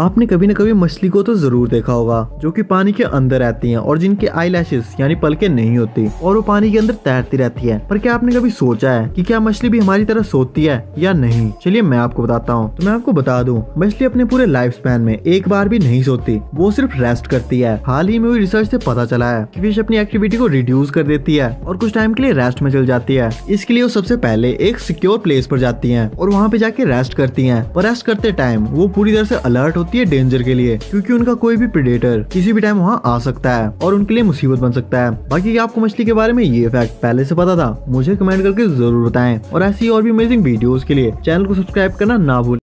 आपने कभी न कभी मछली को तो जरूर देखा होगा जो कि पानी के अंदर रहती हैं और जिनके आई लैशेज यानी पलके नहीं होती और वो पानी के अंदर तैरती रहती है पर क्या आपने कभी सोचा है कि क्या मछली भी हमारी तरह सोती है या नहीं चलिए मैं आपको बताता हूँ तो मैं आपको बता दूँ मछली अपने पूरे लाइफ स्पैन में एक बार भी नहीं सोती वो सिर्फ रेस्ट करती है हाल ही में हुई रिसर्च ऐसी पता चला है की फिश अपनी एक्टिविटी को रिड्यूस कर देती है और कुछ टाइम के लिए रेस्ट में चल जाती है इसके लिए वो सबसे पहले एक सिक्योर प्लेस पर जाती है और वहाँ पे जाके रेस्ट करती है और रेस्ट करते टाइम वो पूरी तरह से अलर्ट होती है डेंजर के लिए क्योंकि उनका कोई भी प्रिडेटर किसी भी टाइम वहाँ आ सकता है और उनके लिए मुसीबत बन सकता है बाकी आपको मछली के बारे में ये फैक्ट पहले से पता था मुझे कमेंट करके जरूर बताएं और ऐसी और भी अमेजिंग वीडियोस के लिए चैनल को सब्सक्राइब करना ना भूल